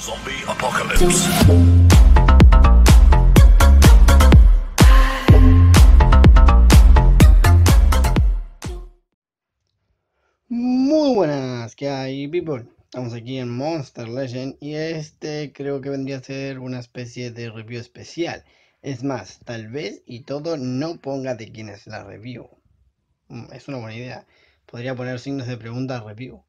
Zombie Apocalypse. Muy buenas, ¿qué hay, people? Estamos aquí en Monster Legend y este creo que vendría a ser una especie de review especial. Es más, tal vez y todo no ponga de quién es la review. Mm, es una buena idea. Podría poner signos de pregunta review.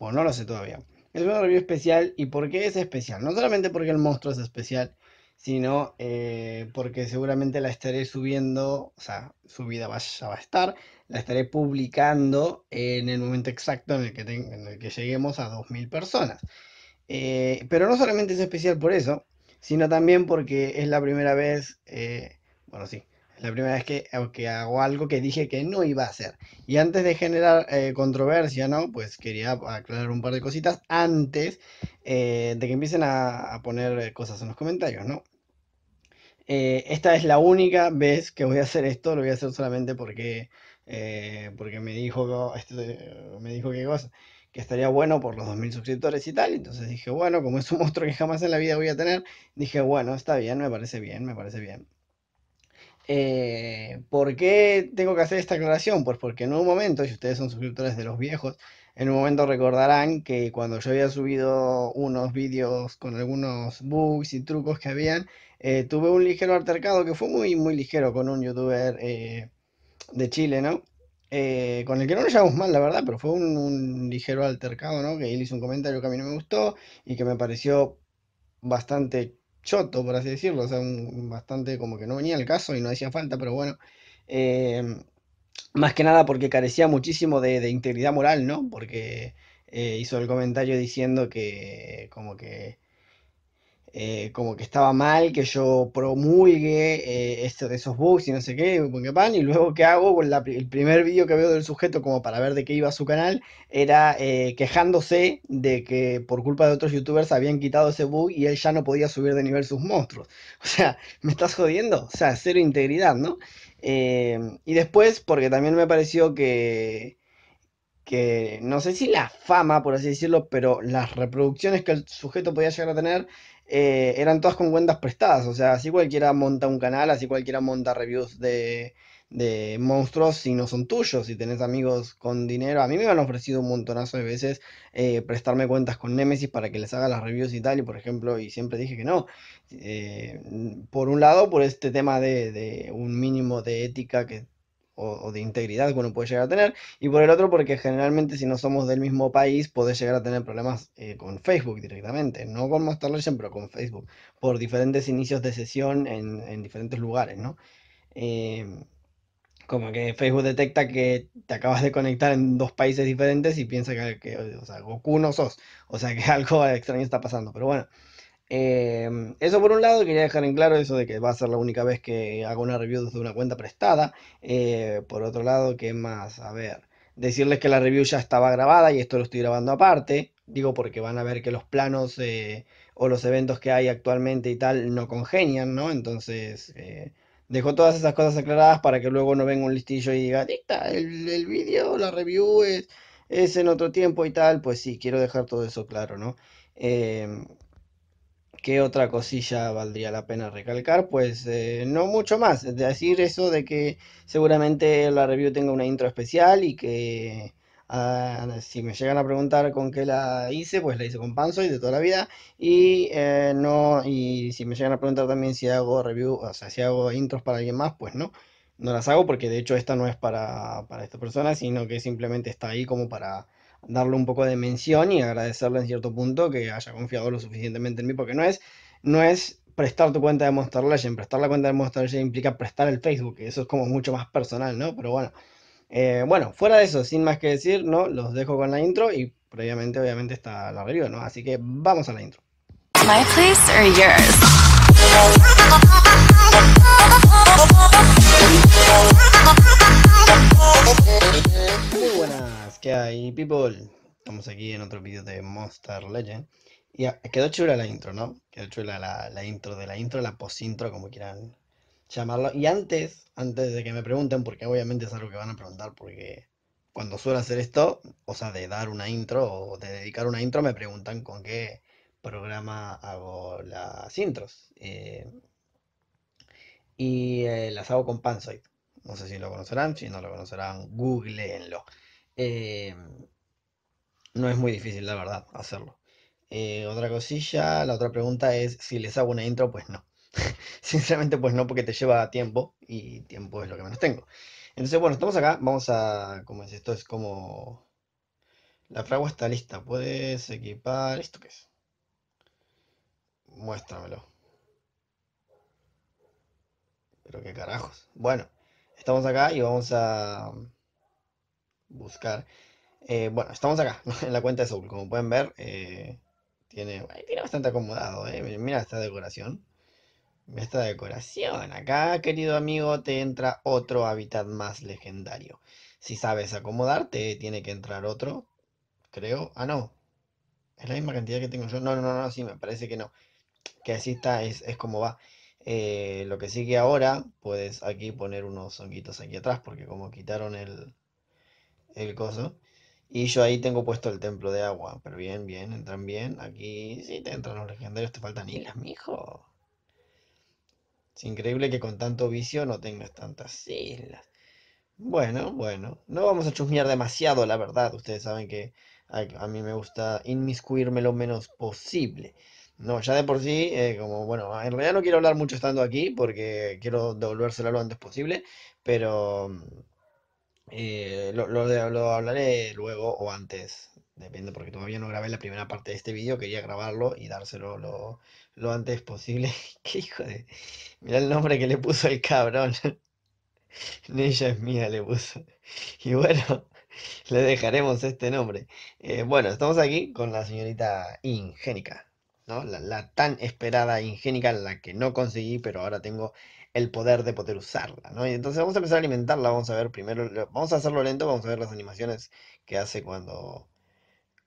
Bueno, no lo sé todavía. Es una review especial. ¿Y por qué es especial? No solamente porque el monstruo es especial, sino eh, porque seguramente la estaré subiendo, o sea, subida va, ya va a estar, la estaré publicando en el momento exacto en el que, que lleguemos a 2.000 personas. Eh, pero no solamente es especial por eso, sino también porque es la primera vez, eh, bueno, sí, la primera vez que, hago algo que dije que no iba a hacer. Y antes de generar eh, controversia, ¿no? Pues quería aclarar un par de cositas antes eh, de que empiecen a, poner eh, cosas en los comentarios, ¿no? esta es la única vez que voy a hacer esto, lo voy a hacer solamente porque, porque me, dijo, este, me dijo que cosa que estaría bueno por los 2.000 suscriptores y tal. Entonces dije, bueno, como es un monstruo que jamás en la vida voy a tener, dije, bueno, está bien, me parece bien, me parece bien. Eh, ¿Por qué tengo que hacer esta aclaración? Pues porque en un momento, si ustedes son suscriptores de los viejos, en un momento recordarán que cuando yo había subido unos vídeos con algunos bugs y trucos que habían, eh, tuve un ligero altercado que fue muy, muy ligero con un youtuber eh, de Chile, ¿no? con el que no nos llevamos mal, la verdad, pero fue un, un, ligero altercado, ¿no? Que él hizo un comentario que a mí no me gustó y que me pareció bastante choto, por así decirlo, o sea, un, bastante como que no venía el caso y no hacía falta, pero bueno. Eh, más que nada porque carecía muchísimo de, integridad moral, ¿no? Porque eh, hizo el comentario diciendo que como que eh, como que estaba mal que yo promulgue eh, de esos bugs y no sé qué, porque pan, y luego ¿qué hago, el primer vídeo que veo del sujeto como para ver de qué iba su canal, era eh, quejándose de que por culpa de otros youtubers habían quitado ese bug y él ya no podía subir de nivel sus monstruos. O sea, me estás jodiendo, o sea, cero integridad, ¿no? y después, porque también me pareció que que no sé si la fama, por así decirlo, pero las reproducciones que el sujeto podía llegar a tener eh, eran todas con cuentas prestadas. O sea, así cualquiera monta un canal, así cualquiera monta reviews de, monstruos si no son tuyos, si tenés amigos con dinero. A mí me han ofrecido un montonazo de veces eh, prestarme cuentas con Nemesis para que les haga las reviews y tal, y por ejemplo, y siempre dije que no. Eh, por un lado, por este tema de un mínimo de ética que o, de integridad que uno puede llegar a tener, y por el otro porque generalmente si no somos del mismo país podés llegar a tener problemas eh, con Facebook directamente, no con Master Legend, pero con Facebook, por diferentes inicios de sesión en, en diferentes lugares, ¿no? Em, como que Facebook detecta que te acabas de conectar en dos países diferentes y piensa que, que o sea, Goku no sos, o sea que algo extraño está pasando, pero bueno. Em, eso por un lado, quería dejar en claro eso de que va a ser la única vez que hago una review desde una cuenta prestada. Eh, por otro lado, ¿qué más? A ver, decirles que la review ya estaba grabada y esto lo estoy grabando aparte. Digo porque van a ver que los planos eh, o los eventos que hay actualmente y tal no congenian, ¿no? Entonces, eh, dejo todas esas cosas aclaradas para que luego no venga un listillo y diga, dicta, el, el vídeo, la review es, es en otro tiempo y tal. Pues sí, quiero dejar todo eso claro, ¿no? Em, ¿Qué otra cosilla valdría la pena recalcar? Pues eh, no mucho más. Es decir, eso de que seguramente la review tenga una intro especial y que ah, si me llegan a preguntar con qué la hice, pues la hice con panzo y de toda la vida. Y eh, no, y si me llegan a preguntar también si hago review, o sea, si hago intros para alguien más, pues no. No las hago porque de hecho esta no es para, para esta persona, sino que simplemente está ahí como para darle un poco de mención y agradecerle en cierto punto que haya confiado lo suficientemente en mí, porque no es, no es prestar tu cuenta de Monster Legend, prestar la cuenta de Monster Legend implica prestar el Facebook, eso es como mucho más personal, ¿no? Pero bueno, eh, bueno, fuera de eso, sin más que decir, ¿no? Los dejo con la intro y previamente obviamente está la review, ¿no? Así que vamos a la intro. Muy buenas ¿Qué people? Estamos aquí en otro vídeo de Monster Legend. Y ah, quedó chula la intro, ¿no? Quedó chula la, intro de la intro, la post-intro, como quieran llamarlo. Y antes, antes de que me pregunten, porque obviamente es algo que van a preguntar, porque cuando suelo hacer esto, o sea, de dar una intro o de dedicar una intro, me preguntan con qué programa hago las intros. Eh, y eh, las hago con Panzoid. No sé si lo conocerán, si no lo conocerán, googleenlo. Eh, no es muy difícil, la verdad, hacerlo. Eh, otra cosilla, la otra pregunta es si les hago una intro, pues no. Sinceramente, pues no, porque te lleva tiempo y tiempo es lo que menos tengo. Entonces, bueno, estamos acá, vamos a, como es, esto es como... La fragua está lista, puedes equipar... ¿Esto qué es? Muéstramelo. Pero qué carajos. Bueno, estamos acá y vamos a buscar. Eh, bueno, estamos acá, en la cuenta de Soul. Como pueden ver, eh, tiene, bastante acomodado. Eh. Mira esta decoración. Mira esta decoración. Acá, querido amigo, te entra otro hábitat más legendario. Si sabes acomodarte, tiene que entrar otro. Creo. Ah, no. Es la misma cantidad que tengo yo. No, no, no, sí, me parece que no. Que así está, es, como va. lo que sigue ahora, puedes aquí poner unos honguitos aquí atrás, porque como quitaron el, el coso. Y yo ahí tengo puesto el templo de agua. Pero bien, bien, entran bien. Aquí sí te entran los legendarios, te faltan islas, mijo. Es increíble que con tanto vicio no tengas tantas islas. Bueno, bueno. No vamos a chusmear demasiado, la verdad. Ustedes saben que a, mí me gusta inmiscuirme lo menos posible. No, ya de por sí, eh, como bueno, en realidad no quiero hablar mucho estando aquí porque quiero devolvérselo lo antes posible, pero eh, lo, lo, hablaré luego o antes, depende, porque todavía no grabé la primera parte de este vídeo, quería grabarlo y dárselo lo, antes posible. ¡Qué hijo de...! Mirá el nombre que le puso el cabrón. Ella es mía, le puso. Y bueno, le dejaremos este nombre. Eh, bueno, estamos aquí con la señorita Ingénica, la tan esperada Ingénica, la que no conseguí, pero ahora tengo el poder de poder usarla, ¿no? Y entonces vamos a empezar a alimentarla, vamos a ver primero, vamos a hacerlo lento, vamos a ver las animaciones que hace cuando,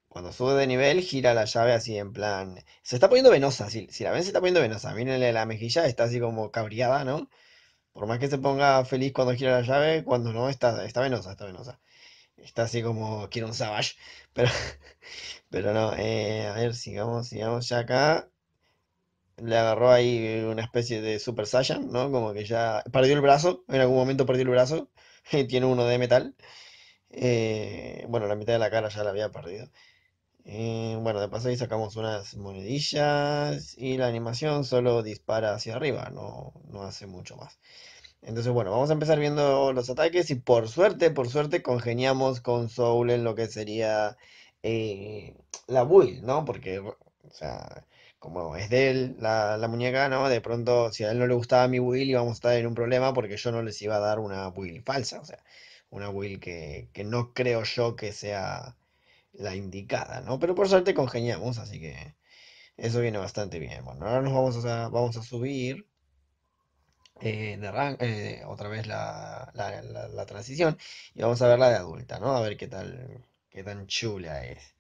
cuando sube de nivel, gira la llave así en plan, se está poniendo venosa, si, si la ven se está poniendo venosa, mírenle la mejilla, está así como cabriada, ¿no? Por más que se ponga feliz cuando gira la llave, cuando no, está, está venosa, está venosa. Está así como, quiero un savage, pero, pero no, eh, a ver, sigamos, sigamos ya acá le agarró ahí una especie de Super Saiyan, ¿no? Como que ya perdió el brazo, en algún momento perdió el brazo, y tiene uno de metal. Eh, bueno, la mitad de la cara ya la había perdido. Eh, bueno, de paso ahí sacamos unas monedillas y la animación solo dispara hacia arriba, no, no hace mucho más. Entonces, bueno, vamos a empezar viendo los ataques y por suerte, por suerte congeniamos con Soul en lo que sería eh, la build, ¿no? Porque, o sea, como es de él la, muñeca, ¿no? De pronto, si a él no le gustaba mi Will, vamos a estar en un problema porque yo no les iba a dar una Will falsa, o sea, una Will que, no creo yo que sea la indicada, ¿no? Pero por suerte congeniamos, así que eso viene bastante bien. Bueno, ahora nos vamos a, vamos a subir eh, de eh, otra vez la, transición y vamos a ver la de adulta, ¿no? A ver qué tal, qué tan chula es.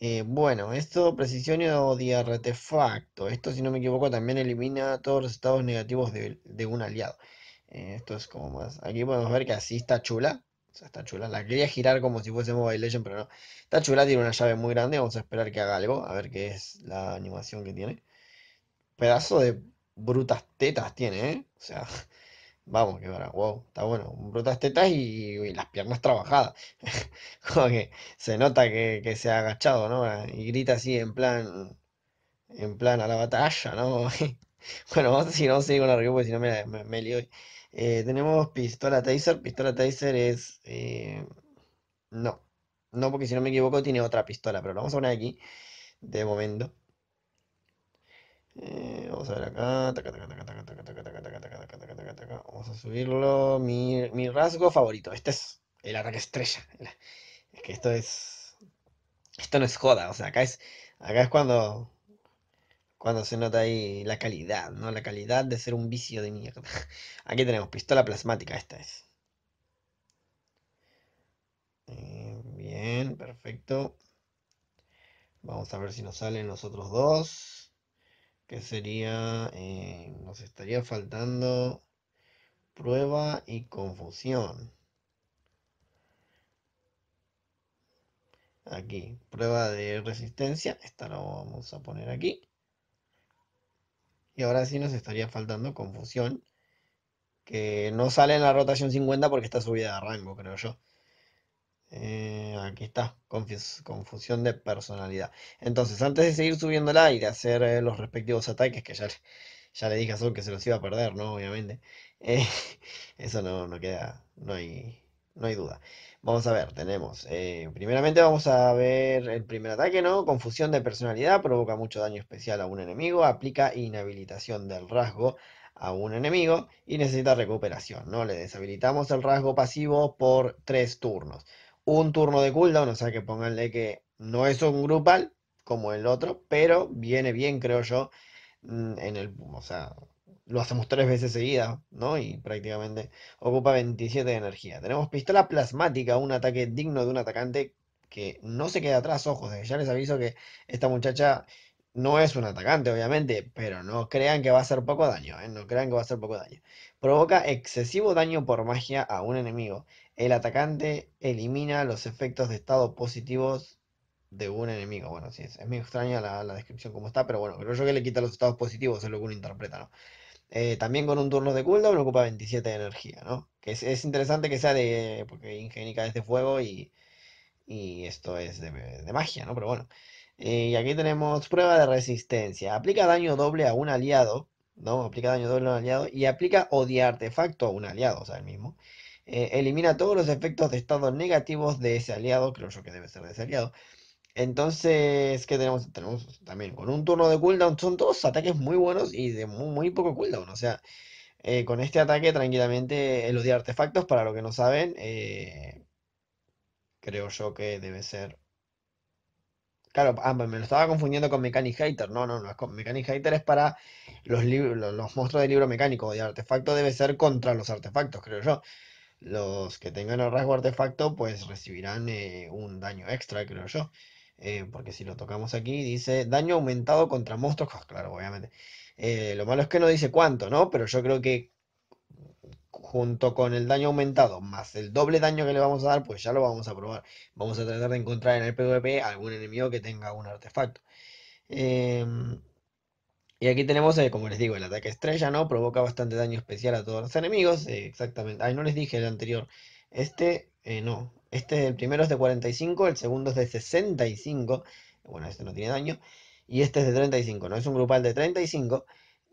Eh, bueno, esto precisión o artefacto. Esto, si no me equivoco, también elimina todos los estados negativos de, un aliado. Eh, esto es como más. Aquí podemos ver que así está chula. O sea, está chula. La quería girar como si fuese Mobile Legend, pero no. Está chula, tiene una llave muy grande. Vamos a esperar que haga algo. A ver qué es la animación que tiene. Pedazo de brutas tetas tiene, ¿eh? O sea, Vamos, que para, wow, está bueno. Brutas tetas y, las piernas trabajadas. Como que se nota que, que, se ha agachado, ¿no? Y grita así en plan, en plan a la batalla, ¿no? bueno, vamos a seguir, con la review porque si no me, me, me lío. Eh, tenemos pistola taser. Pistola taser es... Eh, no, no porque si no me equivoco tiene otra pistola, pero la vamos a poner aquí de momento vamos a ver acá. Vamos a subirlo. Mi, rasgo favorito. Este es el ataque estrella. Es que esto es. Esto no es joda. O sea, acá es. Acá es cuando. Cuando se nota ahí la calidad, ¿no? La calidad de ser un vicio de mierda. Aquí tenemos pistola plasmática, esta es. bien, perfecto. Vamos a ver si nos salen los otros dos que sería, eh, nos estaría faltando prueba y confusión. Aquí, prueba de resistencia, esta la vamos a poner aquí. Y ahora sí nos estaría faltando confusión, que no sale en la rotación 50 porque está subida de rango, creo yo. Eh, aquí está, confusión de personalidad. Entonces, antes de seguir subiendo y aire hacer eh, los respectivos ataques, que ya, le dije a Sol que se los iba a perder, ¿no? Obviamente. Eh, eso no, queda, no hay, no hay duda. Vamos a ver, tenemos, primeramente vamos a ver el primer ataque, ¿no? Confusión de personalidad, provoca mucho daño especial a un enemigo, aplica inhabilitación del rasgo a un enemigo y necesita recuperación, ¿no? Le deshabilitamos el rasgo pasivo por tres turnos un turno de cooldown, o sea que pónganle que no es un grupal como el otro, pero viene bien, creo yo, mm, en el, o sea, lo hacemos tres veces seguidas, ¿no? Y prácticamente ocupa 27 de energía. Tenemos pistola plasmática, un ataque digno de un atacante que no se queda atrás, ojos, ya les aviso que esta muchacha no es un atacante, obviamente, pero no crean que va a hacer poco daño, ¿eh? no crean que va a hacer poco daño. Provoca excesivo daño por magia a un enemigo. El atacante elimina los efectos de estado positivos de un enemigo. Bueno, sí, es, muy medio extraña la, descripción como está, pero bueno, creo yo que le quita los estados positivos, es lo que uno interpreta, ¿no? Eh, también con un turno de cooldown ocupa 27 de energía, ¿no? Que es, interesante que sea de. porque Ingenica es de fuego y. y esto es de, magia, ¿no? Pero bueno. Eh, y aquí tenemos prueba de resistencia. Aplica daño doble a un aliado, ¿no? Aplica daño doble a un aliado y aplica odio artefacto a un aliado, o sea, el mismo. Eh, elimina todos los efectos de estado negativos de ese aliado, creo yo que debe ser de ese aliado. Entonces, ¿qué tenemos? Tenemos también con un turno de cooldown, son todos ataques muy buenos y de muy, poco cooldown. O sea, eh, con este ataque tranquilamente eh, los de artefactos, para los que no saben, creo yo que debe ser... Claro, ah, me lo estaba confundiendo con Mechanic Hater. No, no, no es con Mechanic Hater, es para los, monstruos de libro mecánico. de artefacto debe ser contra los artefactos, creo yo los que tengan el rasgo artefacto pues recibirán eh, un daño extra, creo yo. Eh, porque si lo tocamos aquí dice daño aumentado contra monstruos, claro, obviamente. Eh, lo malo es que no dice cuánto, ¿no? Pero yo creo que junto con el daño aumentado más el doble daño que le vamos a dar, pues ya lo vamos a probar. Vamos a tratar de encontrar en el PvP algún enemigo que tenga un artefacto. Em, y aquí tenemos, eh, como les digo, el ataque estrella, ¿no? Provoca bastante daño especial a todos los enemigos. Eh, exactamente. Ay, no les dije el anterior. Este, eh, no. Este, el primero es de 45, el segundo es de 65. Bueno, este no tiene daño. Y este es de 35, ¿no? Es un grupal de 35.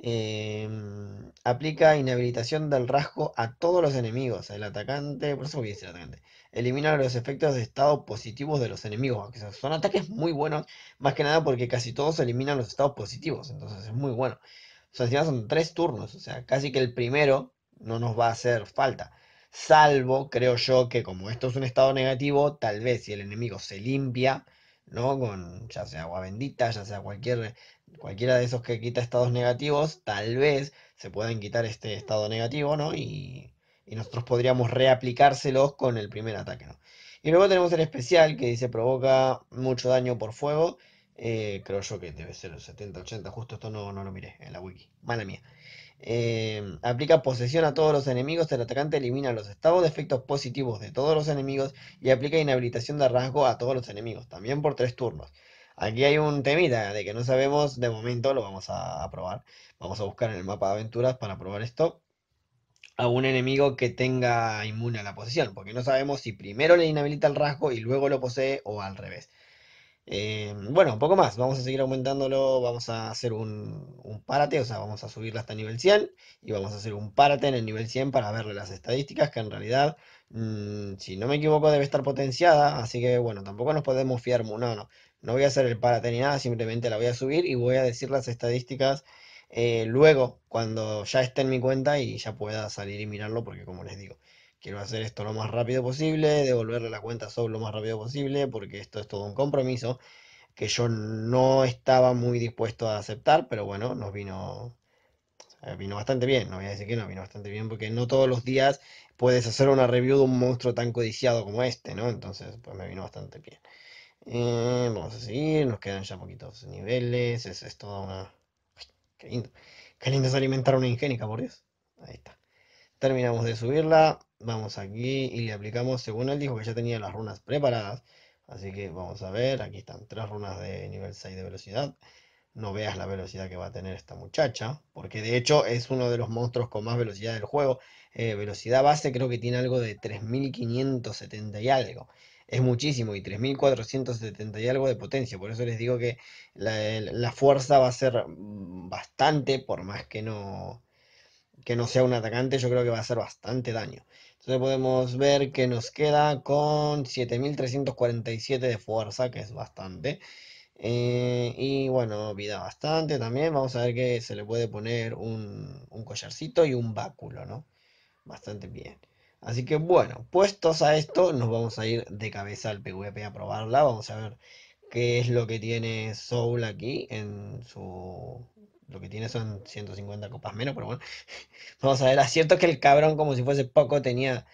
Em, aplica inhabilitación del rasgo a todos los enemigos. El atacante, por eso voy a decir atacante, elimina los efectos de estado positivos de los enemigos. Son ataques muy buenos, más que nada porque casi todos eliminan los estados positivos. Entonces es muy bueno. O son tres turnos. O sea, casi que el primero no nos va a hacer falta. Salvo, creo yo, que como esto es un estado negativo, tal vez si el enemigo se limpia ¿no? Con ya sea agua bendita, ya sea cualquier, cualquiera de esos que quita estados negativos, tal vez se puedan quitar este estado negativo, ¿no? Y, y nosotros podríamos reaplicárselos con el primer ataque, Y luego tenemos el especial que dice provoca mucho daño por fuego. Eh, creo yo que debe ser el 70-80, justo esto no, no lo miré en la wiki. Mala mía. Eh, aplica posesión a todos los enemigos, el atacante elimina los estados de efectos positivos de todos los enemigos y aplica inhabilitación de rasgo a todos los enemigos, también por tres turnos. Aquí hay un temita de que no sabemos, de momento lo vamos a, a probar. Vamos a buscar en el mapa de aventuras para probar esto a un enemigo que tenga inmune a la posesión, porque no sabemos si primero le inhabilita el rasgo y luego lo posee o al revés. Eh, bueno, un poco más, vamos a seguir aumentándolo, vamos a hacer un, parate, párate, o sea, vamos a subirla hasta nivel 100 y vamos a hacer un parate en el nivel 100 para verle las estadísticas que en realidad, mm, si no me equivoco, debe estar potenciada, así que bueno, tampoco nos podemos fiar, no, no, no voy a hacer el parate ni nada, simplemente la voy a subir y voy a decir las estadísticas eh, luego, cuando ya esté en mi cuenta y ya pueda salir y mirarlo, porque como les digo, quiero hacer esto lo más rápido posible, devolverle la cuenta a lo más rápido posible, porque esto es todo un compromiso que yo no estaba muy dispuesto a aceptar, pero bueno, nos vino, vino bastante bien, no voy a decir que no, vino bastante bien, porque no todos los días puedes hacer una review de un monstruo tan codiciado como este, ¿no? Entonces, pues me vino bastante bien. Eh, vamos a seguir, nos quedan ya poquitos niveles, es, es toda una... qué lindo. Qué lindo es alimentar una ingénica, por Dios. Ahí está. Terminamos de subirla. Vamos aquí y le aplicamos, según él dijo que ya tenía las runas preparadas. Así que vamos a ver, aquí están tres runas de nivel 6 de velocidad. No veas la velocidad que va a tener esta muchacha, porque de hecho es uno de los monstruos con más velocidad del juego. Eh, velocidad base creo que tiene algo de 3570 y algo. Es muchísimo y 3470 y algo de potencia. Por eso les digo que la, fuerza va a ser bastante, por más que no, que no sea un atacante, yo creo que va a hacer bastante daño. Entonces podemos ver que nos queda con 7.347 de fuerza, que es bastante. Eh, y bueno, vida bastante también. Vamos a ver que se le puede poner un, un collarcito y un báculo, ¿no? Bastante bien. Así que bueno, puestos a esto, nos vamos a ir de cabeza al PvP a probarla. Vamos a ver qué es lo que tiene Soul aquí en su lo que tiene son 150 copas menos, pero bueno. Vamos a ver, acierto que el cabrón, como si fuese poco, tenía,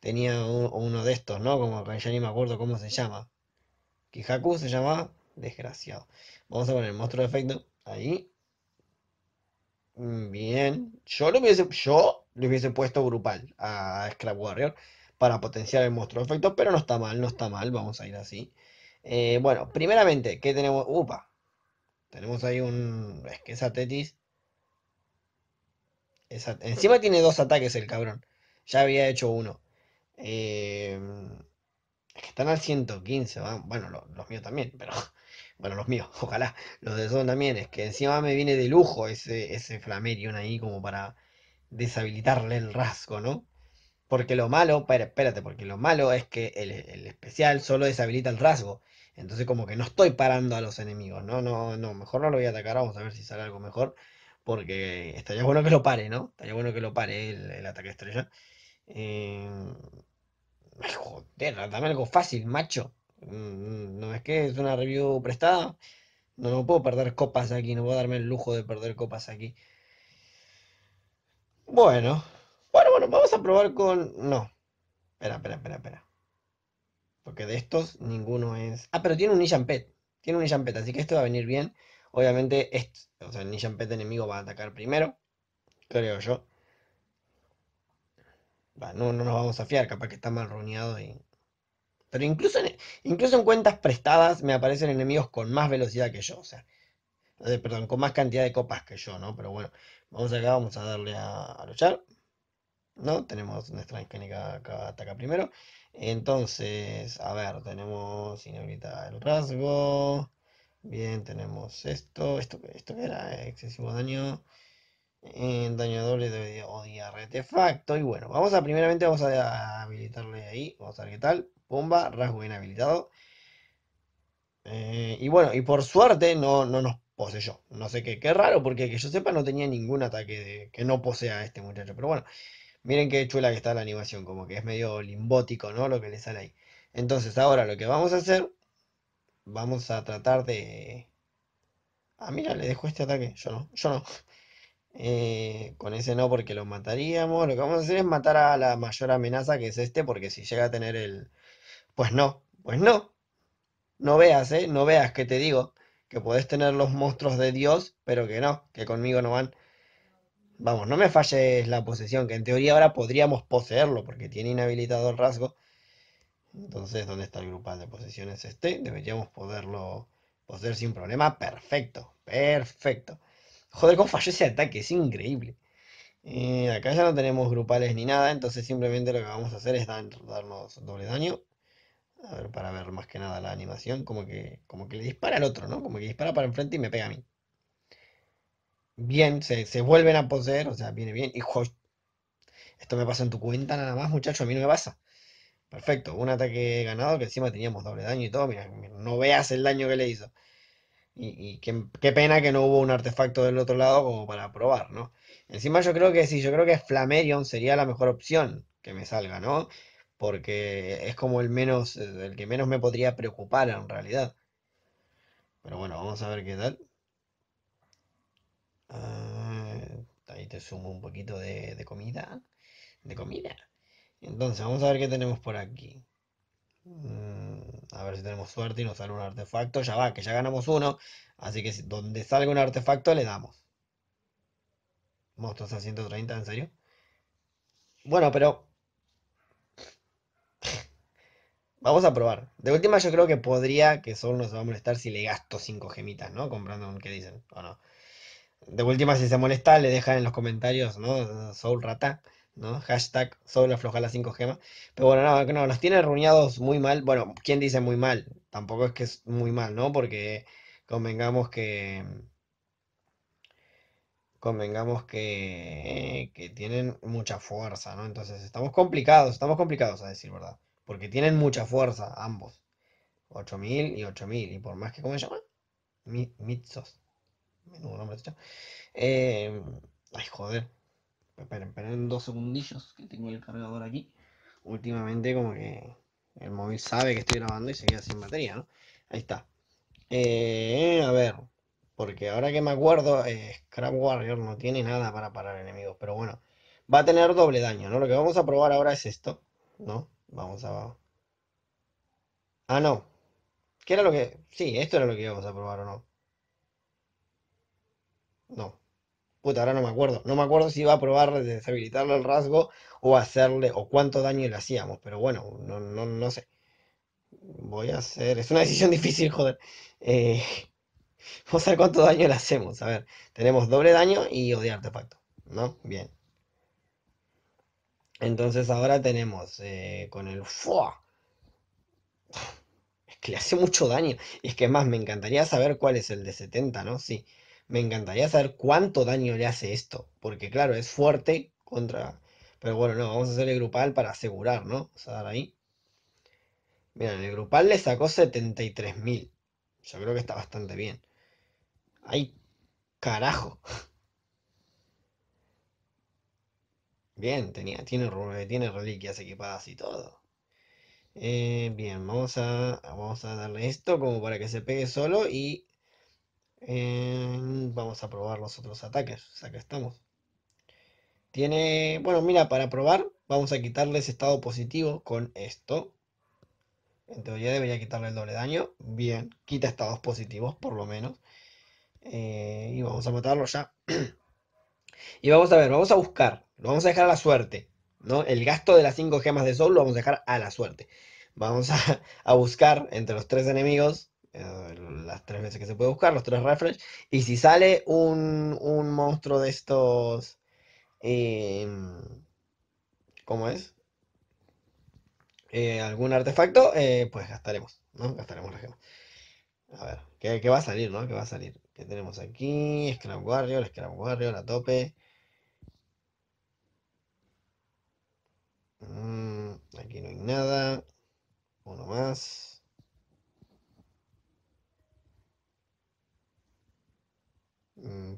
tenía uno de estos, ¿no? Como que ya ni me acuerdo cómo se llama. Kihaku se llama desgraciado. Vamos a poner el monstruo de efecto ahí. Mm, bien. Yo lo hubiese, yo le hubiese puesto grupal a Scrap Warrior para potenciar el monstruo de efecto, pero no está mal, no está mal. Vamos a ir así. Eh, bueno, primeramente, ¿qué tenemos? Upa, tenemos ahí un. Es que esa Tetis. Encima tiene dos ataques el cabrón. Ya había hecho uno. Em, es que están al 115. Bueno, los míos también, pero. Bueno, los míos, ojalá. Los de son también. Es que encima me viene de lujo ese, ese Flamerion ahí como para deshabilitarle el rasgo, ¿no? Porque lo malo, espérate, porque lo malo es que el especial solo deshabilita el rasgo. Entonces como que no estoy parando a los enemigos, no, no, no, mejor no lo voy a atacar, vamos a ver si sale algo mejor, porque estaría bueno que lo pare, ¿no? Estaría bueno que lo pare el, ataque estrella. Eh... Ay, joder, dame algo fácil, macho. Mm, no es que es una review prestada. No, no puedo perder copas aquí, no puedo darme el lujo de perder copas aquí. Bueno, bueno, bueno, vamos a probar con... No, espera, espera, espera, espera. Porque de estos ninguno es. Ah, pero tiene un Nishan Tiene un Nishan así que esto va a venir bien. Obviamente, el Nishan enemigo va a atacar primero. Creo yo. no, nos vamos a fiar, capaz que está mal runeado y. Pero incluso en, incluso en cuentas prestadas me aparecen enemigos con más velocidad que yo. O sea, perdón, con más cantidad de copas que yo, ¿no? Pero bueno, vamos acá, vamos a darle a, luchar. ¿No? Tenemos nuestra mecánica acá, ataca primero. Entonces, a ver, tenemos inhabilitada el rasgo. Bien, tenemos esto. ¿Esto, esto que era? Eh, excesivo daño. en eh, daño doble de, o artefacto. Y bueno, vamos a primeramente vamos a, habilitarle ahí. Vamos a ver qué tal. Pumba, rasgo bien habilitado. Eh, y bueno, y por suerte no, no nos poseyó. No sé qué, qué raro, porque que yo sepa no tenía ningún ataque de, que no posea este muchacho. Pero bueno. Miren qué chula que está la animación, como que es medio limbótico, ¿no? Lo que le sale ahí. Entonces ahora lo que vamos a hacer, vamos a tratar de... Ah, mira, le dejo este ataque. Yo no, yo no. Eh, con ese no porque lo mataríamos. Lo que vamos a hacer es matar a la mayor amenaza que es este, porque si llega a tener el... Pues no, pues no. No veas, ¿eh? No veas que te digo que podés tener los monstruos de Dios, pero que no, que conmigo no van. Vamos, no me falles la posesión, que en teoría ahora podríamos poseerlo, porque tiene inhabilitado el rasgo. Entonces, ¿dónde está el grupal de posesiones este? Deberíamos poderlo poseer sin problema. Perfecto, perfecto. Joder, cómo falló ese ataque, es increíble. Eh, acá ya no tenemos grupales ni nada, entonces simplemente lo que vamos a hacer es darnos doble daño. A ver, para ver más que nada la animación, como que, como que le dispara al otro, ¿no? Como que dispara para enfrente y me pega a mí bien, se, vuelven a poseer, o sea, viene bien. Hijo, esto me pasa en tu cuenta nada más, muchacho, a mí no me pasa. Perfecto, un ataque ganado que encima teníamos doble daño y todo. Mira, no veas el daño que le hizo. Y, qué, pena que no hubo un artefacto del otro lado como para probar, ¿no? Encima yo creo que sí, yo creo que Flamerion sería la mejor opción que me salga, ¿no? Porque es como el menos, el que menos me podría preocupar en realidad. Pero bueno, vamos a ver qué tal. Ah, ahí te sumo un poquito de, de comida. De comida. Entonces, vamos a ver qué tenemos por aquí. Mm, a ver si tenemos suerte y nos sale un artefacto. Ya va, que ya ganamos uno. Así que donde salga un artefacto le damos. Monstruos a 130, ¿en serio? Bueno, pero... Vamos a probar. De última yo creo que podría que solo nos va a molestar si le gasto 5 gemitas, ¿no? Comprando un que dicen, o no de última, si se molesta, le dejan en los comentarios, ¿no? Soul Rata, ¿no? Hashtag Soul afloja las 5 gemas. Pero bueno, no, no, los tiene ruñados muy mal. Bueno, ¿quién dice muy mal? Tampoco es que es muy mal, ¿no? Porque convengamos que. Convengamos que, que tienen mucha fuerza, ¿no? Entonces estamos complicados, estamos complicados a decir verdad. Porque tienen mucha fuerza ambos. 8000 y 8000. Y por más que, ¿cómo se llama? Mitsos. Em, ay, joder. Esperen, esperen dos segundillos que tengo el cargador aquí. Últimamente como que el móvil sabe que estoy grabando y se queda sin batería, ¿no? Ahí está. Eh, a ver, porque ahora que me acuerdo, eh, Scrap Warrior no tiene nada para parar enemigos, pero bueno, va a tener doble daño, ¿no? Lo que vamos a probar ahora es esto, ¿no? Vamos a... Ah, no. ¿Qué era lo que...? Sí, esto era lo que íbamos a probar, ¿o no? No. Puta, ahora no me acuerdo. No me acuerdo si iba a probar de deshabilitarle el rasgo o hacerle, o cuánto daño le hacíamos, pero bueno, no, sé. Voy a hacer, es una decisión difícil, joder. Eh, vamos a ver cuánto daño le hacemos. A ver, tenemos doble daño y odio artefacto, ¿no? Bien. Entonces ahora tenemos eh, con el FUA. Es que le hace mucho daño. Y es que más, me encantaría saber cuál es el de 70, ¿no? Sí. Me encantaría saber cuánto daño le hace esto, porque claro, es fuerte contra... Pero bueno, no, vamos a hacer el grupal para asegurar, ¿no? Vamos a dar ahí. Mira, el grupal le sacó 73.000. Yo creo que está bastante bien. ¡Ay, carajo! Bien, tenía, tiene, tiene reliquias equipadas y todo. Eh, bien, vamos a, vamos a darle esto como para que se pegue solo y eh, vamos a probar los otros ataques. O acá estamos. Tiene, bueno, mira, para probar vamos a quitarle ese estado positivo con esto. En teoría debería quitarle el doble daño. Bien, quita estados positivos por lo menos. Eh, y vamos a matarlo ya. y vamos a ver, vamos a buscar. Lo vamos a dejar a la suerte. ¿no? El gasto de las 5 gemas de sol lo vamos a dejar a la suerte. Vamos a, a buscar entre los tres enemigos las tres veces que se puede buscar, los tres refresh. Y si sale un, monstruo de estos. Em, ¿Cómo es? Eh, algún artefacto, eh, pues gastaremos, ¿no? Gastaremos la gema. A ver, ¿qué, va a salir, no? ¿Qué va a salir? ¿Qué tenemos aquí? Scrap Warrior, Scrap Warrior, a tope. Mm, aquí no hay nada. Uno más.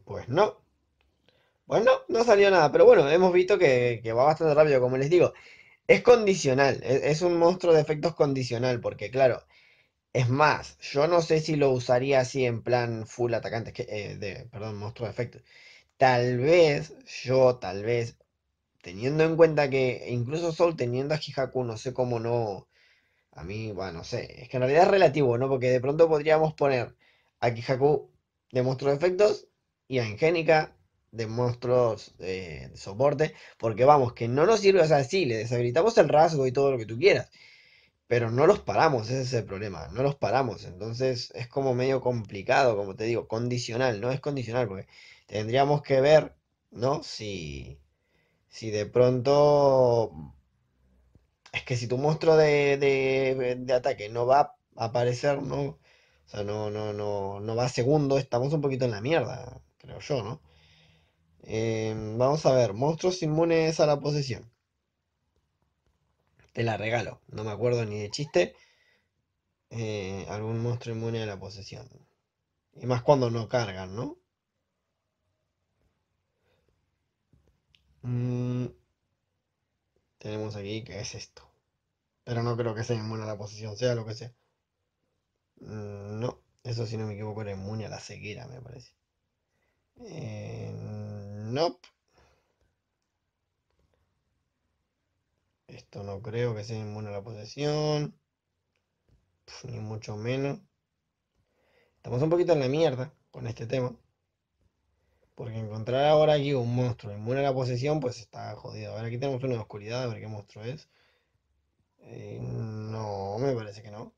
Pues no. Bueno, pues no salió nada, pero bueno, hemos visto que, va bastante rápido, como les digo. Es condicional, e, es, un monstruo de efectos condicional, porque claro, es más, yo no sé si lo usaría así en plan full atacante, eh, de, perdón, monstruo de efectos. Tal vez, yo tal vez, teniendo en cuenta que incluso Sol teniendo a Kihaku, no sé cómo no, a mí, bueno, no sé, es que en realidad es relativo, ¿no? Porque de pronto podríamos poner a Kihaku de monstruo de efectos y Angélica de monstruos eh, de soporte, porque vamos, que no nos sirve, o sea, sí, le deshabilitamos el rasgo y todo lo que tú quieras, pero no los paramos, ese es el problema, no los paramos, entonces es como medio complicado, como te digo, condicional, no es condicional, porque tendríamos que ver, ¿no? Si, si de pronto, es que si tu monstruo de, ataque no va a aparecer, ¿no? O sea, no, no, no, no va segundo, estamos un poquito en la mierda yo, ¿no? Eh, vamos a ver, monstruos inmunes a la posesión. Te la regalo, no me acuerdo ni de chiste. Eh, algún monstruo inmune a la posesión. Y más cuando no cargan, ¿no? Mm. tenemos aquí que es esto. Pero no creo que sea inmune a la posesión, sea lo que sea. Mm, no, eso si no me equivoco era inmune a la ceguera, me parece. Eh, nope. Esto no creo que sea inmune a la posesión. ni mucho menos. Estamos un poquito en la mierda con este tema. Porque encontrar ahora aquí un monstruo inmune a la posesión, pues está jodido. Ahora ver, aquí tenemos una oscuridad, a ver qué monstruo es. Eh, no, me parece que no.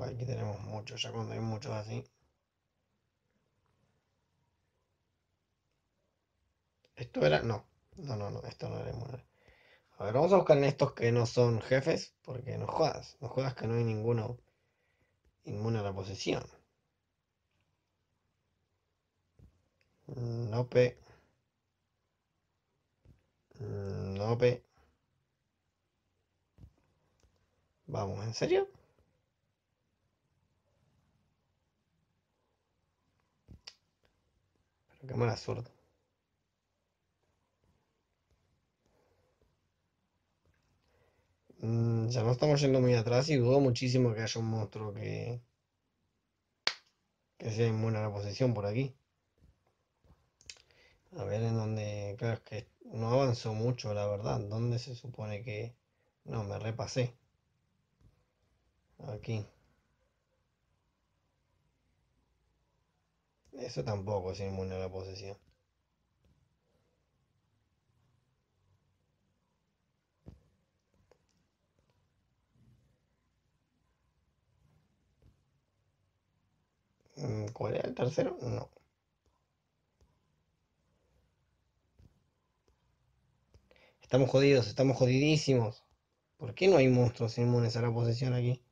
Pues aquí tenemos muchos, ya cuando hay muchos así. Esto era, no, no, no, no, esto no era inmune A ver, vamos a buscar en estos que no son jefes, porque no juegas, no juegas que no hay ninguno inmune a la posesión. Nope. Nope. Vamos, ¿en serio? La cámara suerte mm, ya no estamos yendo muy atrás y dudo muchísimo que haya un monstruo que, que sea en buena posición por aquí. A ver en dónde. Claro, que no avanzó mucho, la verdad. ¿Dónde se supone que.? No, me repasé. Aquí. Eso tampoco es inmune a la posesión. Mm, ¿Cuál era el tercero? No. Estamos jodidos, estamos jodidísimos. ¿Por qué no hay monstruos inmunes a la posesión aquí?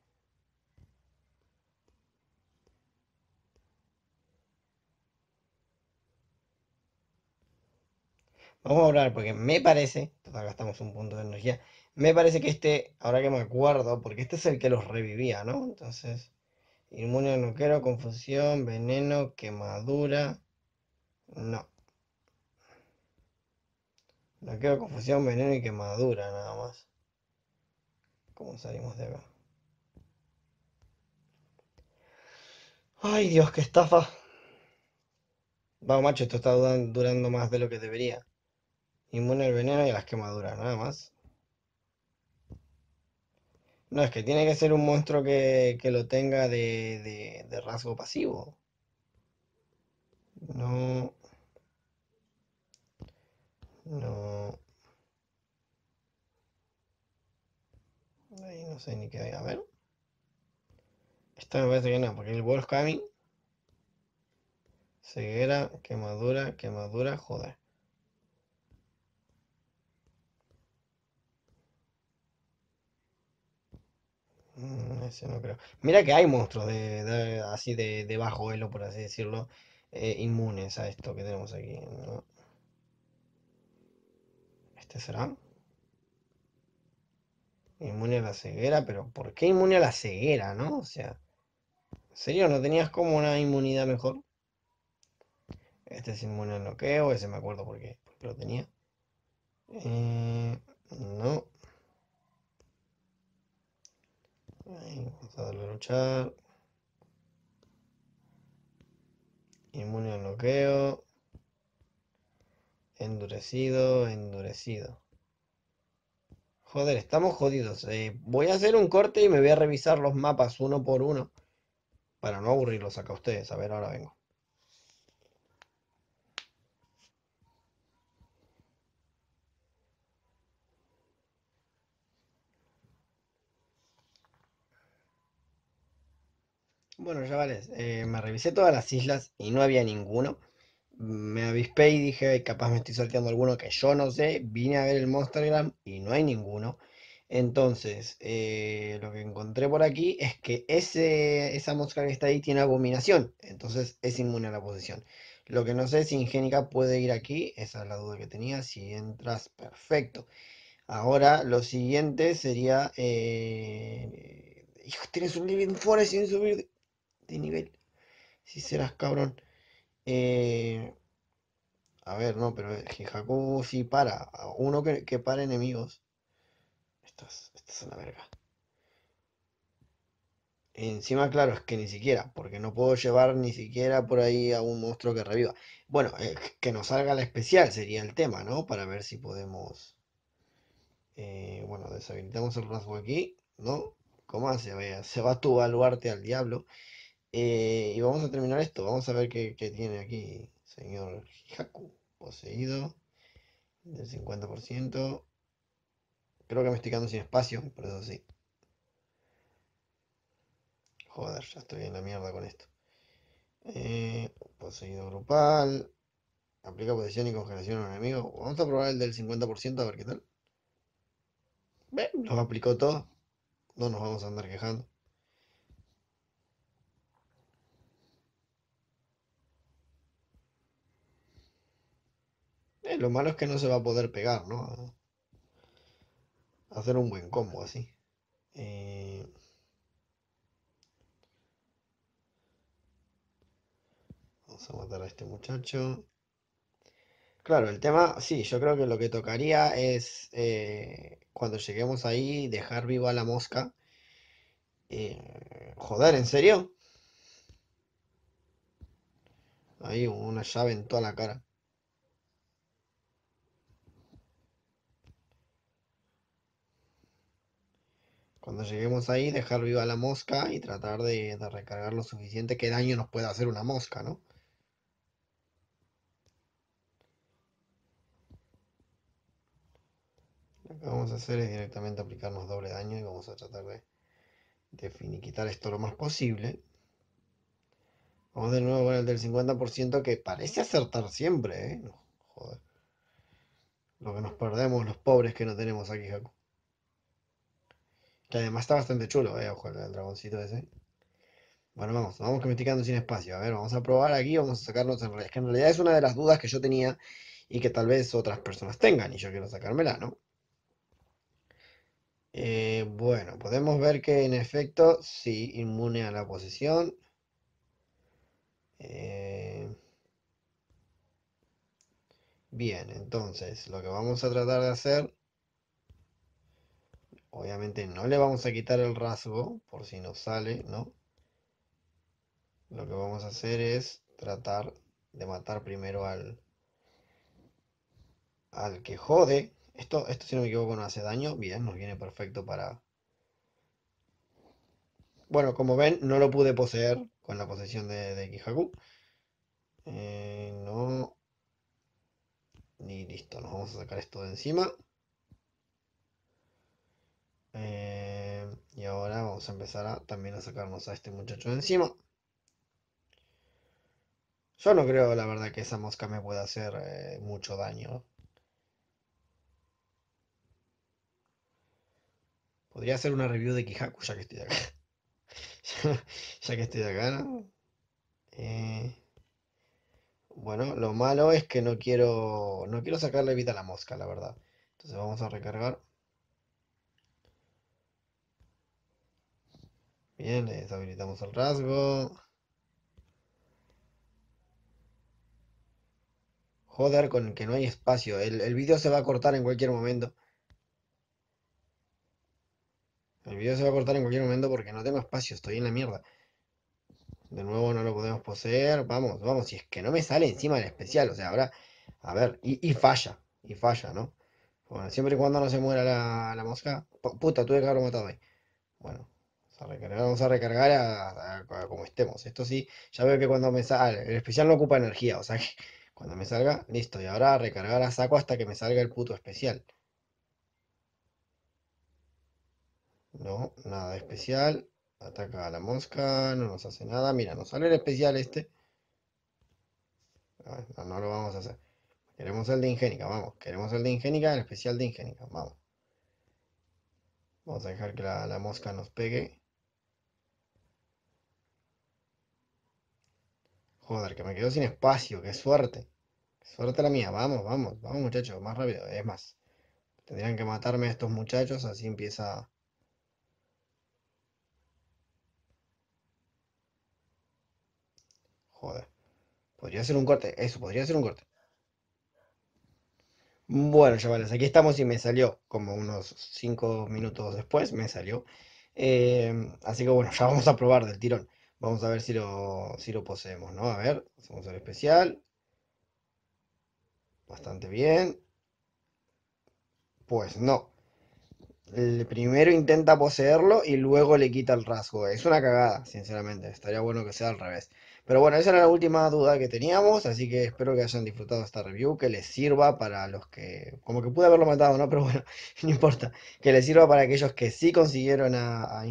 Vamos a hablar porque me parece, acá estamos un punto de energía, me parece que este, ahora que me acuerdo, porque este es el que los revivía, ¿no? Entonces, no quiero, confusión, veneno, quemadura, no. No quiero confusión, veneno y quemadura nada más. ¿Cómo salimos de acá? Ay Dios, qué estafa. Vamos, macho, esto está durando más de lo que debería. Inmune al veneno y a las quemaduras, nada más. No, es que tiene que ser un monstruo que, lo tenga de, de, rasgo pasivo. No. No. Ahí no sé ni qué hay. A ver. Esta me parece que no, porque el coming Ceguera, quemadura, quemadura, joder. Mira que hay monstruos de, así de, de, bajo elo, por así decirlo, eh, inmunes a esto que tenemos aquí. ¿Este será? Inmune a la ceguera, pero ¿por qué inmune a la ceguera, no? O sea, ¿en serio no tenías como una inmunidad mejor? Este es inmune al noqueo, ese me acuerdo Porque lo tenía. Eh, no. Vamos a luchar. Inmune al bloqueo. Endurecido, endurecido. Joder, estamos jodidos. Eh. voy a hacer un corte y me voy a revisar los mapas uno por uno. Para no aburrirlos acá a ustedes. A ver, ahora vengo. Bueno, chavales, eh, me revisé todas las islas y no había ninguno. Me avispé y dije, capaz me estoy sorteando alguno que yo no sé. Vine a ver el Monstergram y no hay ninguno. Entonces, eh, lo que encontré por aquí es que ese, esa mosca que está ahí tiene abominación. Entonces es inmune a la posición. Lo que no sé es si Ingénica puede ir aquí. Esa es la duda que tenía. Si entras, perfecto. Ahora, lo siguiente sería... Eh, tienes un Living Forest sin subir de este nivel. Si serás cabrón. Eh, a ver, no, pero Jacobo si para. Uno que, para enemigos. Estás en la verga. Encima, claro, es que ni siquiera, porque no puedo llevar ni siquiera por ahí a un monstruo que reviva. Bueno, eh, que nos salga la especial sería el tema, ¿no? Para ver si podemos... Eh, bueno, deshabilitamos el rasgo aquí, ¿no? ¿Cómo hace? se va a tu baluarte al diablo. Eh, y vamos a terminar esto. Vamos a ver qué, tiene aquí, señor Haku. Poseído del 50%. Creo que me estoy quedando sin espacio, pero eso sí. Joder, ya estoy en la mierda con esto. Eh, poseído grupal. Aplica posición y congelación a un enemigo. Vamos a probar el del 50% a ver qué tal. nos aplicó todo. No nos vamos a andar quejando. Eh, lo malo es que no se va a poder pegar, ¿no? hacer un buen combo así. Eh, vamos a matar a este muchacho. Claro, el tema, sí, yo creo que lo que tocaría es eh, cuando lleguemos ahí, dejar viva la mosca. joder, ¿en serio? Ahí una llave en toda la cara. Cuando lleguemos ahí, dejar viva la mosca y tratar de, recargar lo suficiente que daño nos pueda hacer una mosca, ¿no? Lo que vamos a hacer es directamente aplicarnos doble daño y vamos a tratar de, finiquitar esto lo más posible. Vamos de nuevo con el del 50% que parece acertar siempre, ¿eh? joder. Lo que nos perdemos los pobres que no tenemos aquí, Jacob. Que además está bastante chulo, eh, ojo, el dragoncito ese. Bueno, vamos, vamos criticando sin espacio. A ver, vamos a probar aquí, vamos a sacarnos en realidad. Que en realidad es una de las dudas que yo tenía y que tal vez otras personas tengan, y yo quiero sacármela, ¿no? Eh, bueno, podemos ver que en efecto, sí, inmune a la posesión. Eh, bien, entonces lo que vamos a tratar de hacer Obviamente no le vamos a quitar el rasgo por si nos sale, ¿no? Lo que vamos a hacer es tratar de matar primero al, al que jode. Esto, esto si no me equivoco no hace daño. Bien, nos viene perfecto para... Bueno, como ven, no lo pude poseer con la posesión de, de Kihaku. Eh, no. Ni listo, nos vamos a sacar esto de encima. Eh, y ahora vamos a empezar también a sacarnos a este muchacho de encima. Yo no creo, la verdad, que esa mosca me pueda hacer eh, mucho daño. Podría hacer una review de Kihaku ya que estoy acá. ya, que estoy acá, eh, bueno, lo malo es que no quiero, no quiero sacarle vida a la mosca, la verdad. Entonces vamos a recargar. Bien, deshabilitamos el rasgo. Joder, con que no hay espacio. El, el video se va a cortar en cualquier momento. El video se va a cortar en cualquier momento porque no tengo espacio, estoy en la mierda. De nuevo no lo podemos poseer. Vamos, vamos, si es que no me sale encima el especial. O sea, ahora, a ver, y, falla, y falla, ¿no? Bueno, siempre y cuando no se muera la, la mosca. Puta, tuve que haberlo matado ahí. Bueno, vamos a recargar a, como estemos. Esto sí, ya veo que cuando me salga, el especial no ocupa energía, o sea que cuando me salga, listo. Y ahora recargar a saco hasta que me salga el puto especial. No, nada especial. Ataca a la mosca, no nos hace nada. Mira, nos sale el especial este. Ah, no, lo vamos a hacer. Queremos el de Ingénica, vamos. Queremos el de Ingénica, el especial de Ingénica, vamos. Vamos a dejar que la mosca nos pegue. Joder, que me quedo sin espacio, qué suerte. Qué suerte la mía, vamos, vamos, vamos muchachos, más rápido. Es más, tendrían que matarme a estos muchachos, así empieza... Joder. Podría ser un corte, eso, podría ser un corte. Bueno, chavales, aquí estamos y me salió como unos 5 minutos después, me salió. Eh, así que bueno, ya vamos a probar del tirón. Vamos a ver si lo, si lo poseemos, ¿no? A ver, hacemos el especial. Bastante bien. Pues no. El primero intenta poseerlo y luego le quita el rasgo. Es una cagada, sinceramente. Estaría bueno que sea al revés. Pero bueno, esa era la última duda que teníamos, así que espero que hayan disfrutado esta review, que les sirva para los que, como que pude haberlo matado, ¿no? Pero bueno, no importa, que les sirva para aquellos que sí consiguieron a, a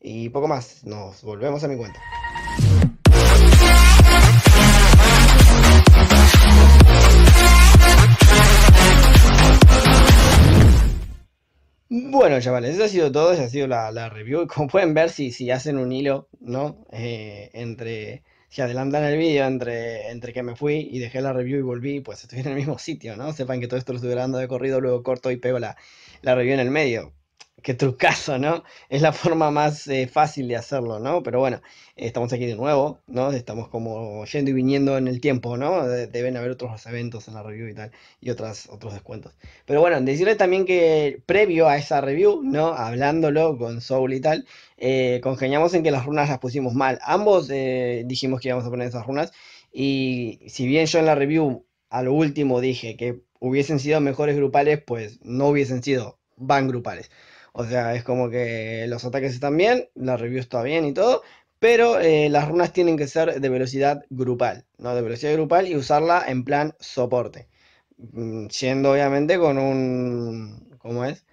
y poco más, nos volvemos a mi cuenta. Bueno, chavales, eso ha sido todo, esa ha sido la, review. Como pueden ver, si, si hacen un hilo, ¿no? Eh, entre, si adelantan el vídeo, entre, entre que me fui y dejé la review y volví, pues estoy en el mismo sitio, ¿no? Sepan que todo esto lo estoy grabando de corrido, luego corto y pego la, la review en el medio qué trucazo, ¿no? Es la forma más eh, fácil de hacerlo, ¿no? Pero bueno, estamos aquí de nuevo, ¿no? Estamos como yendo y viniendo en el tiempo, ¿no? deben haber otros eventos en la review y tal, y otras, otros descuentos. Pero bueno, decirles también que previo a esa review, ¿no? Hablándolo con Soul y tal, eh, congeniamos en que las runas las pusimos mal. Ambos eh, dijimos que íbamos a poner esas runas, y si bien yo en la review a lo último dije que hubiesen sido mejores grupales, pues no hubiesen sido van grupales. O sea, es como que los ataques están bien, la review está bien y todo, pero eh, las runas tienen que ser de velocidad grupal, ¿no? De velocidad grupal y usarla en plan soporte. siendo mm, obviamente con un... ¿Cómo es?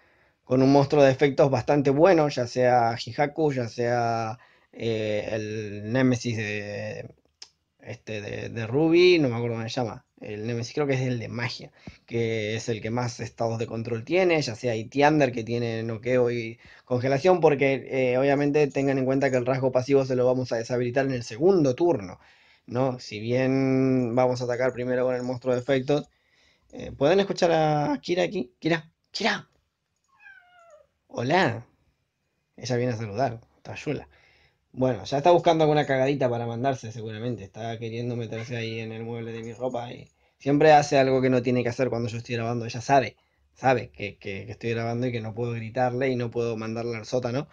Con un monstruo de efectos bastante bueno, ya sea Hihaku, ya sea eh, el Nemesis de, este, de, de Ruby, no me acuerdo cómo se llama. El Nemesis creo que es el de magia, que es el que más estados de control tiene, ya sea Itiander que tiene noqueo y congelación, porque eh, obviamente tengan en cuenta que el rasgo pasivo se lo vamos a deshabilitar en el segundo turno. ¿no? Si bien vamos a atacar primero con el monstruo de efectos, eh, ¿pueden escuchar a Kira aquí? Kira, Kira. Hola. Ella viene a saludar, está chula. Bueno, ya está buscando alguna cagadita para mandarse, seguramente. Está queriendo meterse ahí en el mueble de mi ropa y siempre hace algo que no tiene que hacer cuando yo estoy grabando. Ella sabe, sabe que, que, estoy grabando y que no puedo gritarle y no puedo mandarle al sótano.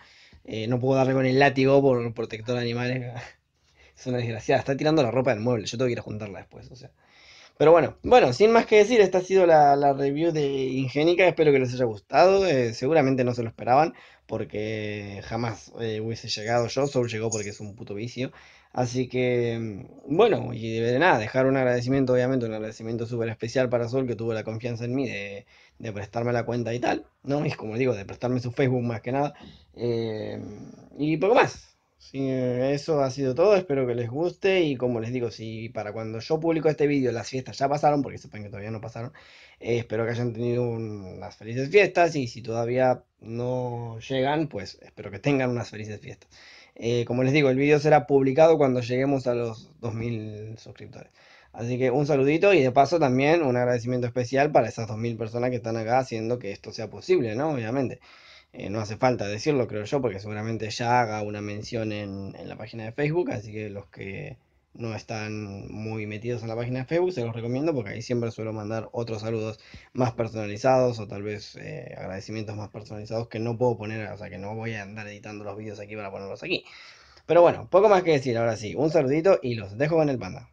Eh, no puedo darle con el látigo por protector de animales. es una desgraciada. Está tirando la ropa del mueble. Yo tengo que ir a juntarla después. O sea. Pero bueno, bueno, sin más que decir, esta ha sido la, review de Ingénica. Espero que les haya gustado. Eh, seguramente no se lo esperaban porque jamás eh, hubiese llegado yo. Solo llegó porque es un puto vicio. Así que, mm, bueno, y de nada, dejar un agradecimiento, obviamente, un agradecimiento súper especial para Sol, que tuvo la confianza en mí de, prestarme la cuenta y tal, ¿no? Y como digo, de prestarme su Facebook más que nada. Eh, y poco más. eso ha sido todo, espero que les guste y como les digo, si para cuando yo publico este vídeo las fiestas ya pasaron, porque sepan que todavía no pasaron, eh, espero que hayan tenido unas felices fiestas y si todavía no llegan, pues espero que tengan unas felices fiestas. Eh, como les digo, el video será publicado cuando lleguemos a los 2.000 suscriptores. Así que un saludito y de paso también un agradecimiento especial para esas 2.000 personas que están acá haciendo que esto sea posible, ¿no? Obviamente. Eh, no hace falta decirlo, creo yo, porque seguramente ya haga una mención en la página de Facebook, así que los que no están muy metidos en la página de Facebook, se los recomiendo porque ahí siempre suelo mandar otros saludos más personalizados o tal vez eh, agradecimientos más personalizados que no puedo poner, o sea que no voy a andar editando los vídeos aquí para ponerlos aquí. Pero bueno, poco más que decir, ahora sí, un saludito y los dejo con el panda.